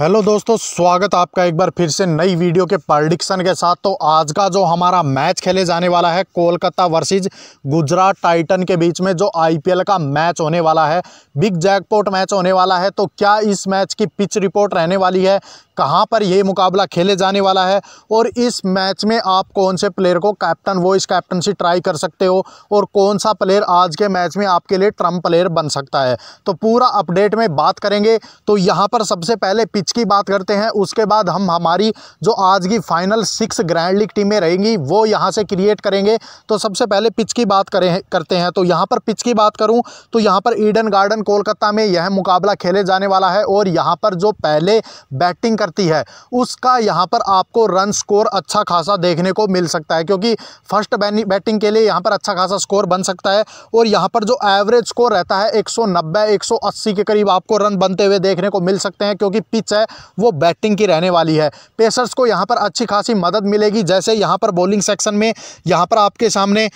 hello दोस्तों स्वागत आपका एक बार फिर से नई वीडियो के प्रडिक्शन के साथ तो आज का जो हमारा मैच खेले जाने वाला है कोलकाता वर्सेज गुजरात टाइटन के बीच में जो आईपीएल का मैच होने वाला है बिग जैकपॉट मैच होने वाला है तो क्या इस मैच की पिच रिपोर्ट रहने वाली है कहां पर यह मुकाबला खेले जाने वाला है और इस मैच में आप कौन से प्लेयर को कैप्टन वॉइस कैप्टनसी ट्राई कर सकते हो और कौन सा प्लेयर आज के मैच में आपके लिए ट्रम्प प्लेयर बन सकता है तो पूरा अपडेट में बात करेंगे तो यहाँ पर सबसे पहले पिच पिच की बात करते हैं उसके बाद हम हमारी जो आज की फाइनल सिक्स ग्रैंड लीग टीमें रहेंगी वो यहाँ से क्रिएट करेंगे तो सबसे पहले पिच की बात करें करते हैं तो यहाँ पर पिच की बात करूँ तो यहाँ पर ईडन गार्डन कोलकाता में यह मुकाबला खेले जाने वाला है और यहाँ पर जो पहले बैटिंग करती है उसका यहाँ पर आपको रन स्कोर अच्छा खासा देखने को मिल सकता है क्योंकि फर्स्ट बैटिंग के लिए यहाँ पर अच्छा खासा स्कोर बन सकता है और यहाँ पर जो एवरेज स्कोर रहता है 190 180 के करीब आपको रन बनते हुए देखने को मिल सकते हैं क्योंकि पिच है वो बैटिंग की रहने वाली है पेसर्स को यहाँ पर अच्छी खासी मदद मिलेगी जैसे यहाँ पर बॉलिंग सेक्शन में यहाँ पर आपके सामने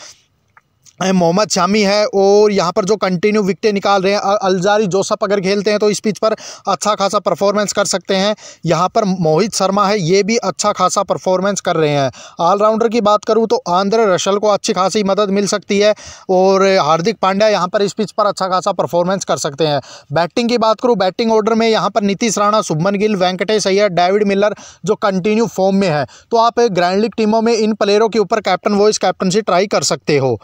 मोहम्मद शामी है और यहाँ पर जो कंटिन्यू विकटें निकाल रहे हैं अलजारी जोसफ अगर खेलते हैं तो इस पिच पर अच्छा खासा परफॉर्मेंस कर सकते हैं यहाँ पर मोहित शर्मा है ये भी अच्छा खासा परफॉर्मेंस कर रहे हैं ऑलराउंडर की बात करूँ तो आंध्र रशल को अच्छी खासी मदद मिल सकती है और हार्दिक पांड्या यहाँ पर इस पिच पर अच्छा खासा परफॉर्मेंस कर सकते हैं बैटिंग की बात करूँ बैटिंग ऑर्डर में यहाँ पर नीतीश राणा शुभमन गिल वेंकटेश अय्यर डेविड मिलर जो कंटिन्यू फॉर्म में है तो आप ग्रैंड लीग टीमों में इन प्लेयरों के ऊपर कैप्टन वॉइस कैप्टनशिप ट्राई कर सकते हो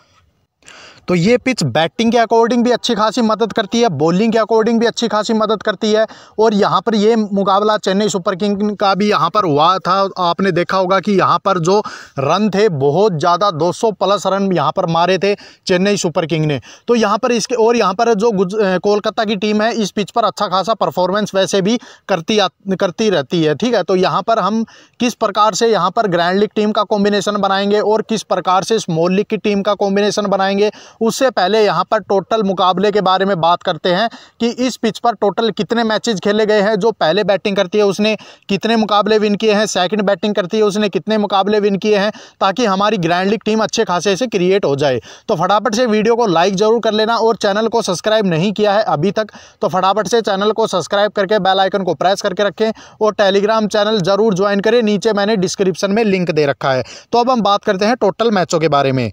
तो ये पिच बैटिंग के अकॉर्डिंग भी अच्छी खासी मदद करती है बॉलिंग के अकॉर्डिंग भी अच्छी खासी मदद करती है और यहाँ पर ये मुकाबला चेन्नई सुपर किंग का भी यहाँ पर हुआ था आपने देखा होगा कि यहाँ पर जो रन थे बहुत ज़्यादा 200 प्लस रन यहाँ पर मारे थे चेन्नई सुपर किंग ने तो यहाँ पर इसके और यहाँ पर जो कोलकाता की टीम है इस पिच पर अच्छा खासा परफॉर्मेंस वैसे भी करती आ, करती रहती है ठीक है तो यहाँ पर हम किस प्रकार से यहाँ पर ग्रैंड लीग टीम का कॉम्बिनेशन बनाएंगे और किस प्रकार से स्मॉल लीग की टीम का कॉम्बिनेशन बनाएंगे उससे पहले यहाँ पर टोटल मुकाबले के बारे में बात करते हैं कि इस पिच पर टोटल कितने मैचेज खेले गए हैं जो पहले बैटिंग करती है उसने कितने मुकाबले विन किए हैं सेकेंड बैटिंग करती है उसने कितने मुकाबले विन किए हैं ताकि हमारी ग्रैंड लीग टीम अच्छे खासे से क्रिएट हो जाए तो फटाफट से वीडियो को लाइक ज़रूर कर लेना और चैनल को सब्सक्राइब नहीं किया है अभी तक तो फटाफट से चैनल को सब्सक्राइब करके बेल आइकन को प्रेस करके रखें और टेलीग्राम चैनल ज़रूर ज्वाइन करें नीचे मैंने डिस्क्रिप्शन में लिंक दे रखा है तो अब हम बात करते हैं टोटल मैचों के बारे में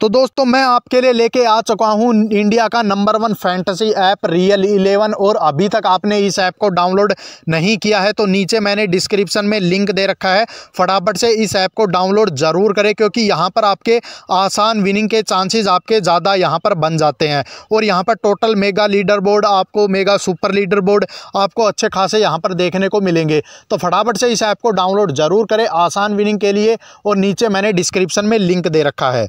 तो दोस्तों मैं आपके लिए लेके आ चुका हूँ इंडिया का number one fantasy app Real Eleven और अभी तक आपने इस ऐप को डाउनलोड नहीं किया है तो नीचे मैंने डिस्क्रिप्शन में लिंक दे रखा है फटाफट से इस ऐप को डाउनलोड ज़रूर करें क्योंकि यहाँ पर आपके आसान विनिंग के चांसेस आपके ज़्यादा यहाँ पर बन जाते हैं और यहाँ पर टोटल मेगा लीडर बोर्ड आपको मेगा सुपर लीडर बोर्ड आपको अच्छे खासे यहाँ पर देखने को मिलेंगे तो फटाफट से इस ऐप को डाउनलोड ज़रूर करें आसान विनिंग के लिए और नीचे मैंने डिस्क्रिप्शन में लिंक दे रखा है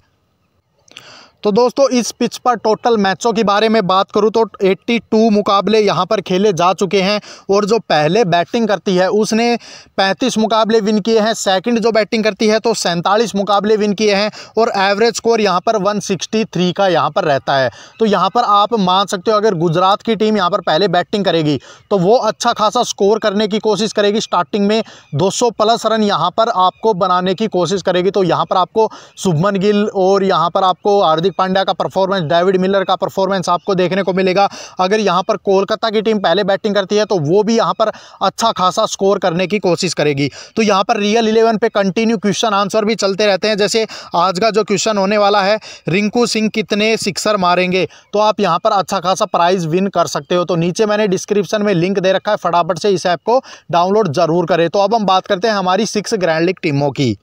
तो दोस्तों इस पिच पर टोटल मैचों के बारे में बात करूँ तो 82 मुकाबले यहाँ पर खेले जा चुके हैं और जो पहले बैटिंग करती है उसने 35 मुकाबले विन किए हैं सेकंड जो बैटिंग करती है तो सैंतालीस मुकाबले विन किए हैं और एवरेज स्कोर यहाँ पर 163 का यहाँ पर रहता है तो यहाँ पर आप मान सकते हो अगर गुजरात की टीम यहाँ पर पहले बैटिंग करेगी तो वो अच्छा खासा स्कोर करने की कोशिश करेगी स्टार्टिंग में दो प्लस रन यहाँ पर आपको बनाने की कोशिश करेगी तो यहाँ पर आपको शुभमन गिल और यहाँ पर आपको हार्दिक पांड्या का परफॉर्मेंस डेविड मिलर का परफॉर्मेंस आपको देखने को मिलेगा अगर यहाँ पर कोलकाता की टीम पहले बैटिंग करती है तो वो भी यहाँ पर अच्छा खासा स्कोर करने की कोशिश करेगी तो यहाँ पर रियल इलेवन पे कंटिन्यू क्वेश्चन आंसर भी चलते रहते हैं जैसे आज का जो क्वेश्चन होने वाला है रिंकू सिंह कितने सिक्सर मारेंगे तो आप यहाँ पर अच्छा खासा प्राइज विन कर सकते हो तो नीचे मैंने डिस्क्रिप्शन में लिंक दे रखा है फटाफट से इस ऐप को डाउनलोड जरूर करें तो अब हम बात करते हैं हमारी सिक्स ग्रैंड लीग टीमों की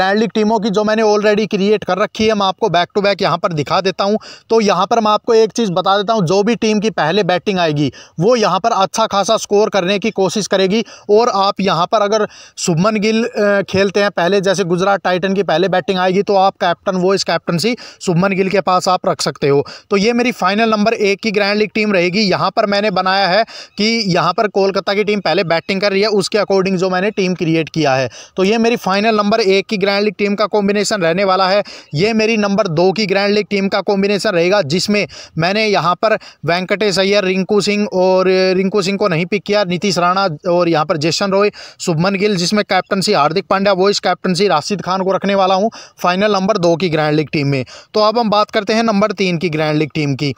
लीग टीमों की जो मैंने ऑलरेडी क्रिएट कर रखी है मैं आपको बैक टू बैक यहाँ पर दिखा देता हूँ तो यहाँ पर मैं आपको एक चीज़ बता देता हूँ जो भी टीम की पहले बैटिंग आएगी वो यहाँ पर अच्छा खासा स्कोर करने की कोशिश करेगी और आप यहाँ पर अगर शुभमन गिल खेलते हैं पहले जैसे गुजरात टाइटन की पहले बैटिंग आएगी तो आप कैप्टन वो इस कैप्टनसी सुमन गिल के पास आप रख सकते हो तो ये मेरी फाइनल नंबर एक की ग्रैंड लीग टीम रहेगी यहाँ पर मैंने बनाया है कि यहाँ पर कोलकाता की टीम पहले बैटिंग कर रही है उसके अकॉर्डिंग जो मैंने टीम क्रिएट किया है तो ये मेरी फाइनल नंबर एक की ग्रैंड लीग टीम का कॉम्बिनेशन रहने वाला है ये मेरी नंबर दो की ग्रैंड लीग टीम का कॉम्बिनेशन रहेगा जिसमें मैंने यहाँ पर वेंकटेश अय्यर रिंकू सिंह और रिंकू सिंह को नहीं पिक किया नीतीश राणा और यहाँ पर जेसन रॉय शुभमन गिल जिसमें captaincy Hardik Pandya vice captaincy Rashid Khan को रखने वाला हूँ फाइनल नंबर दो की ग्रैंड लीग टीम में तो अब हम बात करते हैं नंबर तीन की ग्रैंड लीग टीम की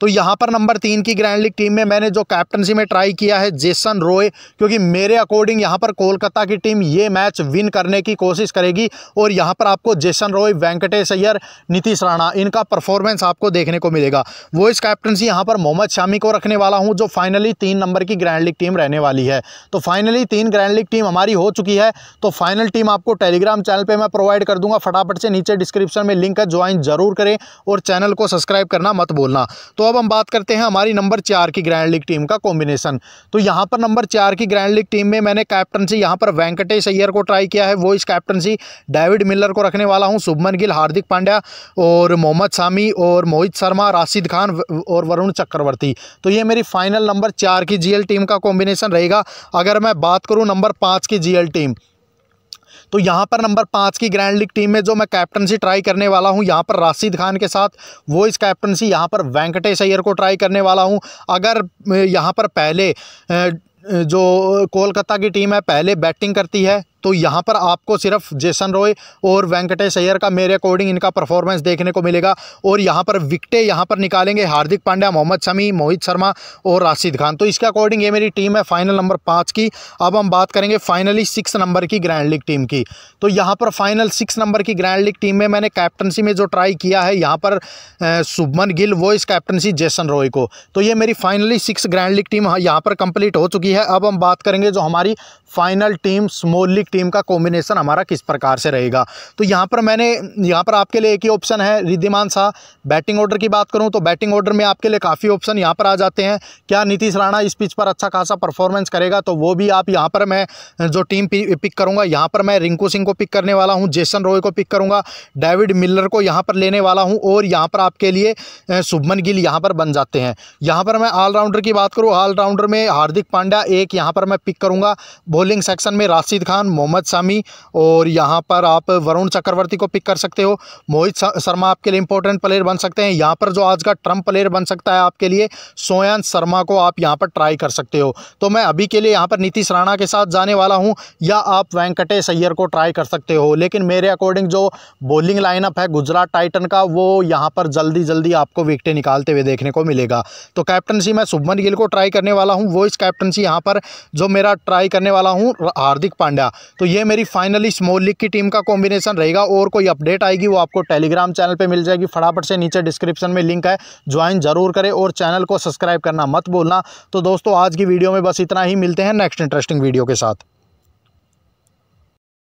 तो यहाँ पर नंबर तीन की ग्रैंड लीग टीम में मैंने जो कैप्टनसी में ट्राई किया है जेसन रोय क्योंकि मेरे अकॉर्डिंग यहाँ पर कोलकाता की टीम ये मैच विन करने की कोशिश करेगी और यहाँ पर आपको जेसन रॉय वेंकटेश अय्यर नीतीश राणा इनका परफॉर्मेंस आपको देखने को मिलेगा वो इस कैप्टनसी यहाँ पर मोहम्मद शामी को रखने वाला हूँ जो फाइनली तीन नंबर की ग्रैंड लीग टीम रहने वाली है तो फाइनली तीन ग्रैंड लीग टीम हमारी हो चुकी है तो फाइनल टीम आपको टेलीग्राम चैनल पर मैं प्रोवाइड कर दूंगा फटाफट से नीचे डिस्क्रिप्शन में लिंक है ज्वाइन जरूर करें और चैनल को सब्सक्राइब करना मत बोलना तो अब हम बात करते हैं हमारी नंबर चार की ग्रैंड लीग टीम का कॉम्बिनेशन तो यहाँ पर नंबर चार की ग्रैंड लीग टीम में मैंने कैप्टनसी यहाँ पर वेंकटेश अय्यर को ट्राई किया है वो इस कैप्टनसी डेविड मिलर को रखने वाला हूँ शुभमन गिल हार्दिक पांड्या और मोहम्मद शामी और मोहित शर्मा राशिद खान और वरुण चक्रवर्ती तो ये मेरी फाइनल नंबर चार की जी टीम का कॉम्बिनेशन रहेगा अगर मैं बात करूँ नंबर पाँच की जी टीम तो यहाँ पर नंबर पाँच की ग्रैंड लीग टीम में जो मैं कैप्टनसी ट्राई करने वाला हूँ यहाँ पर राशिद खान के साथ वो इस कैप्टनसी यहाँ पर वेंकटेश अय्यर को ट्राई करने वाला हूँ अगर यहाँ पर पहले जो कोलकाता की टीम है पहले बैटिंग करती है तो यहाँ पर आपको सिर्फ जेसन रॉय और वेंकटेश अय्यर का मेरे अकॉर्डिंग इनका परफॉर्मेंस देखने को मिलेगा और यहाँ पर विकटे यहाँ पर निकालेंगे हार्दिक पांड्या मोहम्मद शमी मोहित शर्मा और राशिद खान तो इसके अकॉर्डिंग ये मेरी टीम है फाइनल नंबर पाँच की अब हम बात करेंगे फाइनली सिक्स नंबर की ग्रैंड लीग टीम की तो यहाँ पर फाइनल सिक्स नंबर की ग्रैंड लीग टीम में मैंने कैप्टनसी में जो ट्राई किया है यहाँ पर शुभमन गिल वो इस कैप्टनसी जेसन रॉय को तो ये मेरी finally six grand league team यहाँ पर कंप्लीट हो चुकी है अब हम बात करेंगे जो हमारी final team small league team का कॉम्बिनेशन हमारा किस प्रकार से रहेगा तो यहाँ पर मैंने यहाँ पर आपके लिए एक ही ऑप्शन है रिद्धिमान शाह बैटिंग ऑर्डर की बात करूँ तो बैटिंग ऑर्डर में आपके लिए काफ़ी ऑप्शन यहाँ पर आ जाते हैं क्या नीतीश राणा इस पिच पर अच्छा खासा परफॉर्मेंस करेगा तो वो भी आप यहाँ पर मैं जो टीम पिक करूँगा यहाँ पर मैं रिंकू सिंह को पिक करने वाला हूँ जेसन रॉय को पिक करूँगा डेविड मिलर को यहाँ पर लेने वाला हूँ और यहाँ पर आपके लिए शुभमन गिल यहाँ पर बन जाते हैं यहाँ पर मैं ऑलराउंडर की बात करूँ ऑलराउंडर में हार्दिक पांड्या एक यहाँ पर मैं पिक करूँगा बॉलिंग सेक्शन में राशिद खान मोहम्मद शामी और यहाँ पर आप वरुण चक्रवर्ती को पिक कर सकते हो मोहित शर्मा आपके लिए इंपॉर्टेंट प्लेयर बन सकते हैं यहाँ पर जो आज का ट्रम्प प्लेयर बन सकता है आपके लिए सोयान शर्मा को आप यहाँ पर ट्राई कर सकते हो तो मैं अभी के लिए यहाँ पर नीतीश राणा के साथ जाने वाला हूँ या आप वेंकटेश अय्यर को ट्राई कर सकते हो लेकिन मेरे अकॉर्डिंग जो बॉलिंग लाइनअप है गुजरात टाइटन का वो यहाँ पर जल्दी जल्दी आपको विकटें निकालते हुए देखने को मिलेगा तो कैप्टनसी मैं शुभमन गिल को ट्राई करने वाला हूँ वो इस कैप्टनसी यहाँ पर जो मेरा ट्राई करने वाला वाला हूँ हार्दिक पांड्या तो ये मेरी फाइनली स्मॉल लीग की टीम का कॉम्बिनेशन रहेगा और कोई अपडेट आएगी वो आपको टेलीग्राम चैनल पर मिल जाएगी फटाफट से नीचे डिस्क्रिप्शन में लिंक है ज्वाइन जरूर करें और चैनल को सब्सक्राइब करना मत बोलना तो दोस्तों आज की वीडियो में बस इतना ही मिलते हैं नेक्स्ट इंटरेस्टिंग वीडियो के साथ